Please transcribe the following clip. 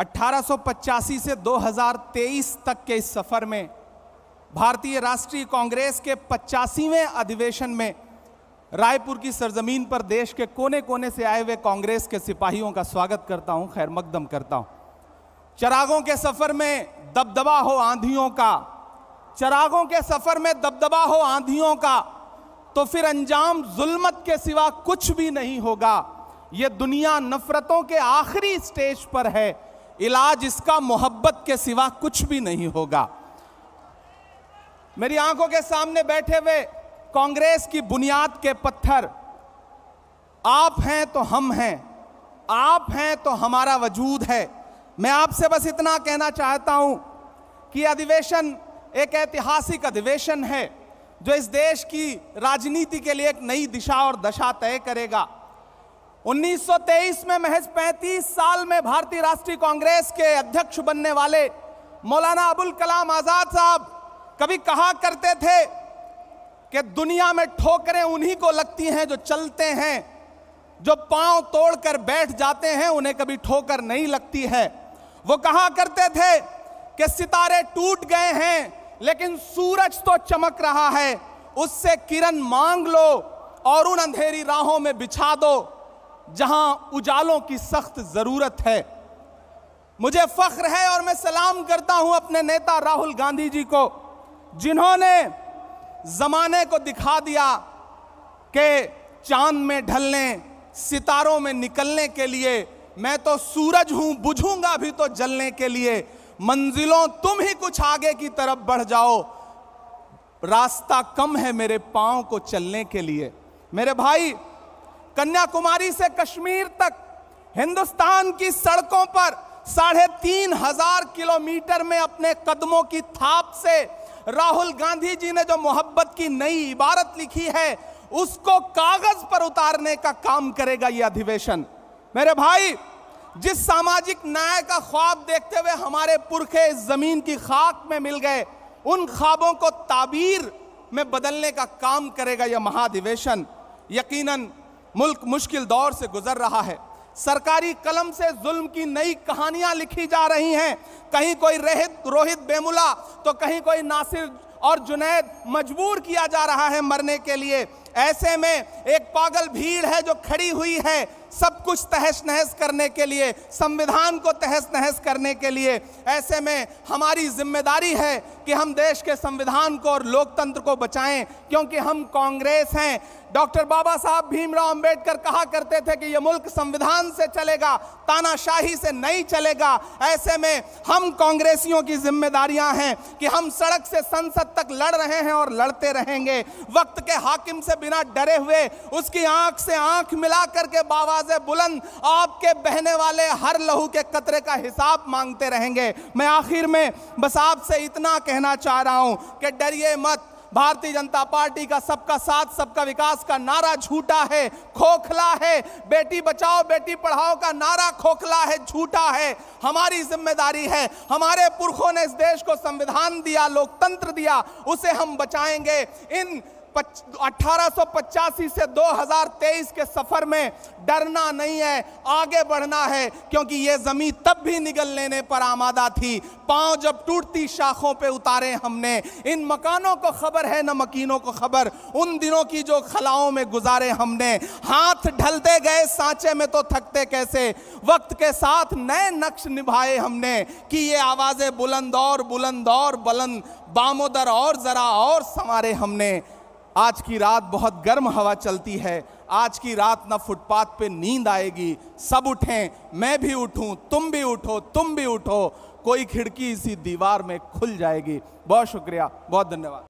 1885 से 2023 तक के इस सफ़र में भारतीय राष्ट्रीय कांग्रेस के पचासीवें अधिवेशन में रायपुर की सरजमीन पर देश के कोने कोने से आए हुए कांग्रेस के सिपाहियों का स्वागत करता हूं खैर मकदम करता हूं चरागों के सफ़र में दबदबा हो आंधियों का चरागों के सफ़र में दबदबा हो आंधियों का तो फिर अंजाम जुल्मत के सिवा कुछ भी नहीं होगा ये दुनिया नफरतों के आखिरी स्टेज पर है इलाज इसका मोहब्बत के सिवा कुछ भी नहीं होगा मेरी आंखों के सामने बैठे हुए कांग्रेस की बुनियाद के पत्थर आप हैं तो हम हैं आप हैं तो हमारा वजूद है मैं आपसे बस इतना कहना चाहता हूं कि अधिवेशन एक ऐतिहासिक अधिवेशन है जो इस देश की राजनीति के लिए एक नई दिशा और दशा तय करेगा 1923 में महज 35 साल में भारतीय राष्ट्रीय कांग्रेस के अध्यक्ष बनने वाले मौलाना अबुल कलाम आज़ाद साहब कभी कहा करते थे कि दुनिया में ठोकरें उन्हीं को लगती हैं जो चलते हैं जो पांव तोड़कर बैठ जाते हैं उन्हें कभी ठोकर नहीं लगती है वो कहा करते थे कि सितारे टूट गए हैं लेकिन सूरज तो चमक रहा है उससे किरण मांग लो और उन अंधेरी राहों में बिछा दो जहां उजालों की सख्त ज़रूरत है मुझे फ़ख्र है और मैं सलाम करता हूं अपने नेता राहुल गांधी जी को जिन्होंने ज़माने को दिखा दिया कि चांद में ढलने सितारों में निकलने के लिए मैं तो सूरज हूं बुझूंगा भी तो जलने के लिए मंजिलों तुम ही कुछ आगे की तरफ बढ़ जाओ रास्ता कम है मेरे पांव को चलने के लिए मेरे भाई कन्याकुमारी से कश्मीर तक हिंदुस्तान की सड़कों पर साढ़े तीन हजार किलोमीटर में अपने कदमों की थाप से राहुल गांधी जी ने जो मोहब्बत की नई इबारत लिखी है उसको कागज पर उतारने का काम करेगा यह अधिवेशन मेरे भाई जिस सामाजिक न्याय का ख्वाब देखते हुए हमारे पुरखे इस जमीन की खाक में मिल गए उन ख्वाबों को ताबीर में बदलने का काम करेगा यह महाधिवेशन यकीनन मुल्क मुश्किल दौर से गुजर रहा है सरकारी कलम से जुल्म की नई कहानियां लिखी जा रही हैं कहीं कोई रहित रोहित बेमुला तो कहीं कोई नासिर और जुनैद मजबूर किया जा रहा है मरने के लिए ऐसे में एक पागल भीड़ है जो खड़ी हुई है सब कुछ तहस नहस करने के लिए संविधान को तहस नहस करने के लिए ऐसे में हमारी जिम्मेदारी है कि हम देश के संविधान को और लोकतंत्र को बचाएं क्योंकि हम कांग्रेस हैं डॉक्टर बाबा साहब भीमराव अंबेडकर कहा करते थे कि यह मुल्क संविधान से चलेगा तानाशाही से नहीं चलेगा ऐसे में हम कांग्रेसियों की जिम्मेदारियां हैं कि हम सड़क से संसद तक लड़ रहे हैं और लड़ते रहेंगे वक्त के हाकिम से बिना डरे हुए उसकी आंख से आंख मिला करके बाबा आवाज है बुलंद आपके बहने वाले हर लहू के कतरे का हिसाब मांगते रहेंगे मैं आखिर में बस आपसे इतना कहना चाह रहा हूं कि डरिए मत भारतीय जनता पार्टी का सबका साथ सबका विकास का नारा झूठा है खोखला है बेटी बचाओ बेटी पढ़ाओ का नारा खोखला है झूठा है हमारी जिम्मेदारी है हमारे पुरखों ने इस देश को संविधान दिया लोकतंत्र दिया उसे हम बचाएंगे इन अठारह से 2023 के सफर में डरना नहीं है आगे बढ़ना है क्योंकि ये जमीन तब भी निगल लेने पर आमादा थी पांव जब टूटती शाखों पे उतारे हमने इन मकानों को खबर है न मकीनों को खबर उन दिनों की जो खलाओं में गुजारे हमने हाथ ढलते गए सांचे में तो थकते कैसे वक्त के साथ नए नक्श निभाए हमने कि ये आवाज़ें बुलंद और बुलंद और बुलंद बामोदर और ज़रा और संवारे हमने आज की रात बहुत गर्म हवा चलती है आज की रात ना फुटपाथ पे नींद आएगी सब उठें मैं भी उठूं तुम भी उठो तुम भी उठो कोई खिड़की इसी दीवार में खुल जाएगी बहुत शुक्रिया बहुत धन्यवाद